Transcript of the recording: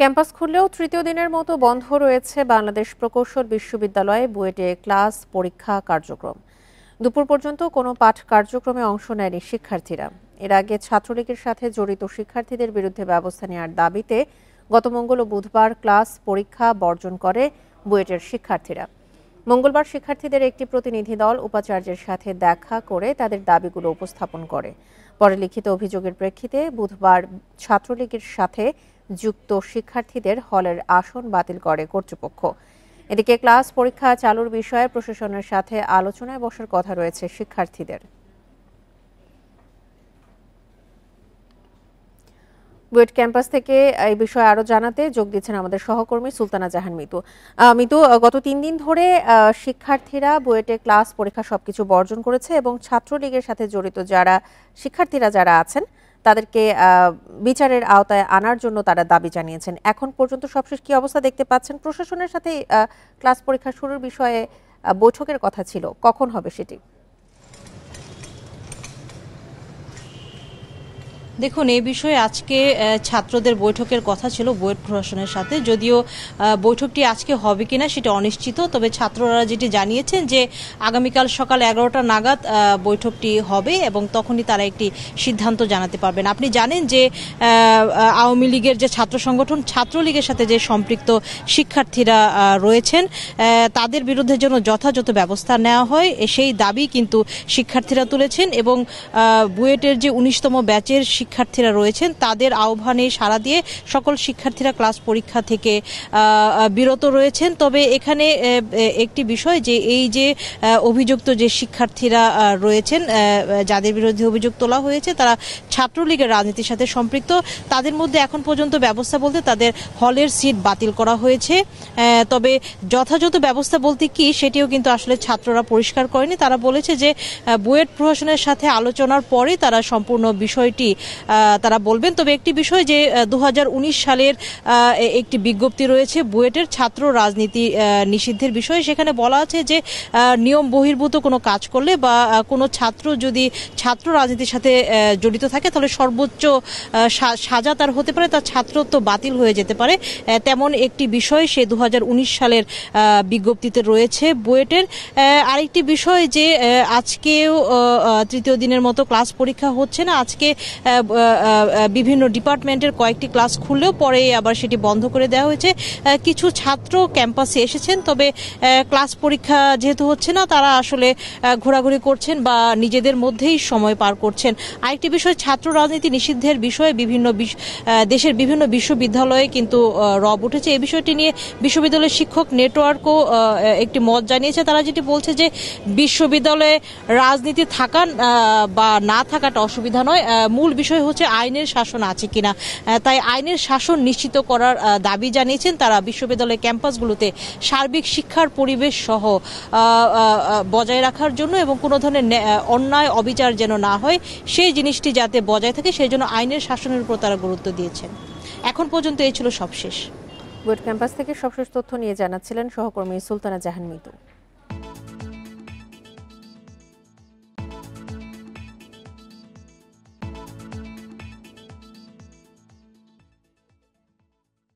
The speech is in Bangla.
ক্যাম্পাস খুললেও তৃতীয় দিনের মতো বন্ধ রয়েছে বাংলাদেশ প্রকৌশল বিশ্ববিদ্যালয়ে বুয়েটে ক্লাস পরীক্ষা কার্যক্রম দুপুর পর্যন্ত কোনো পাঠ কার্যক্রমে অংশ নেয়নি শিক্ষার্থীরা এর আগে ছাত্রলীগের সাথে জড়িত শিক্ষার্থীদের বিরুদ্ধে ব্যবস্থা নেওয়ার দাবিতে গত মঙ্গল ও বুধবার ক্লাস পরীক্ষা বর্জন করে বুয়েটের শিক্ষার্থীরা মঙ্গলবার শিক্ষার্থীদের একটি প্রতিনিধি দল উপাচার্যের সাথে দেখা করে তাদের দাবিগুলো উপস্থাপন করে পরে লিখিত অভিযোগের প্রেক্ষিতে বুধবার ছাত্রলীগের সাথে যুক্ত শিক্ষার্থীদের হলের আসন বাতিল করে কর্তৃপক্ষ এদিকে ক্লাস পরীক্ষা চালুর বিষয়ে প্রশাসনের সাথে আলোচনায় বসার কথা রয়েছে শিক্ষার্থীদের বুয়েট ক্যাম্পাস থেকে এই বিষয়ে আরো জানাতে যোগ দিচ্ছেন আমাদের সহকর্মী সুলতানা জাহান মিতু মিতু গত তিন দিন ধরে শিক্ষার্থীরা বুয়েটে ক্লাস পরীক্ষা সবকিছু বর্জন করেছে এবং ছাত্রলীগের সাথে জড়িত যারা শিক্ষার্থীরা যারা আছেন তাদেরকে বিচারের আওতায় আনার জন্য তারা দাবি জানিয়েছেন এখন পর্যন্ত সবশেষ কি অবস্থা দেখতে পাচ্ছেন প্রশাসনের সাথে ক্লাস পরীক্ষা শুরুর বিষয়ে বৈঠকের কথা ছিল কখন হবে সেটি দেখুন এই বিষয়ে আজকে ছাত্রদের বৈঠকের কথা ছিল বোর্ড প্রশাসনের সাথে যদিও বৈঠকটি আজকে হবে কিনা সেটা অনিশ্চিত তবে ছাত্ররা যেটি জানিয়েছেন যে আগামীকাল সকাল এগারোটা নাগাদ বৈঠকটি হবে এবং তখনই তারা একটি সিদ্ধান্ত জানাতে পারবেন আপনি জানেন যে আওয়ামী লীগের যে ছাত্র সংগঠন ছাত্রলীগের সাথে যে সম্পৃক্ত শিক্ষার্থীরা রয়েছেন তাদের বিরুদ্ধে যেন যথাযথ ব্যবস্থা নেওয়া হয় সেই দাবি কিন্তু শিক্ষার্থীরা তুলেছেন এবং বুয়েটের যে উনিশতম ব্যাচের শিক্ষার্থীরা রয়েছেন তাদের আহ্বানে সাড়া দিয়ে সকল শিক্ষার্থীরা ক্লাস পরীক্ষা থেকে বিরত রয়েছেন তবে এখানে একটি বিষয় যে এই যে অভিযুক্ত যে শিক্ষার্থীরা রয়েছেন যাদের বিরুদ্ধে অভিযোগ তোলা হয়েছে তারা ছাত্রলীগের রাজনীতির সাথে সম্পৃক্ত তাদের মধ্যে এখন পর্যন্ত ব্যবস্থা বলতে তাদের হলের সিট বাতিল করা হয়েছে তবে যথাযথ ব্যবস্থা বলতে কি সেটিও কিন্তু আসলে ছাত্ররা পরিষ্কার করেনি তারা বলেছে যে বুয়েট প্রশাসনের সাথে আলোচনার পরে তারা সম্পূর্ণ বিষয়টি তারা বলবেন তবে একটি বিষয় যে দু সালের একটি বিজ্ঞপ্তি রয়েছে বুয়েটের ছাত্র রাজনীতি নিষিদ্ধের বিষয়ে সেখানে বলা আছে যে নিয়ম বহির্ভূত কোনো কাজ করলে বা কোনো ছাত্র যদি ছাত্র রাজনীতির সাথে জড়িত থাকে তাহলে সর্বোচ্চ সাজা তার হতে পারে তার ছাত্রত্ব বাতিল হয়ে যেতে পারে তেমন একটি বিষয় সে দু সালের বিজ্ঞপ্তিতে রয়েছে বুয়েটের আরেকটি বিষয় যে আজকেও তৃতীয় দিনের মতো ক্লাস পরীক্ষা হচ্ছে না আজকে বিভিন্ন ডিপার্টমেন্টের কয়েকটি ক্লাস খুললেও পরে আবার সেটি বন্ধ করে দেওয়া হয়েছে কিছু ছাত্র ক্যাম্পাসে এসেছেন তবে ক্লাস পরীক্ষা যেহেতু হচ্ছে না তারা আসলে ঘোরাঘুরি করছেন বা নিজেদের মধ্যেই সময় পার করছেন আরেকটি বিষয় ছাত্র রাজনীতি নিষিদ্ধের বিষয়ে বিভিন্ন দেশের বিভিন্ন বিশ্ববিদ্যালয়ে কিন্তু রব উঠেছে এই বিষয়টি নিয়ে বিশ্ববিদ্যালয়ের শিক্ষক নেটওয়ার্কও একটি মত জানিয়েছে তারা যেটি বলছে যে বিশ্ববিদ্যালয়ে রাজনীতি থাকা বা না থাকাটা অসুবিধা নয় মূল বিষয় বিষয় হচ্ছে আইনের শাসন আছে কিনা তাই আইনের শাসন নিশ্চিত করার দাবি জানিয়েছেন তারা বিশ্ববিদ্যালয় ক্যাম্পাসগুলোতে সার্বিক শিক্ষার পরিবেশ সহ বজায় রাখার জন্য এবং কোনো ধরনের অন্যায় অবিচার যেন না হয় সেই জিনিসটি যাতে বজায় থাকে সেই জন্য আইনের শাসনের উপর তারা গুরুত্ব দিয়েছেন এখন পর্যন্ত এই ছিল সবশেষ বুয়েট ক্যাম্পাস থেকে সবশেষ তথ্য নিয়ে জানাচ্ছিলেন সহকর্মী সুলতানা জাহান মিতু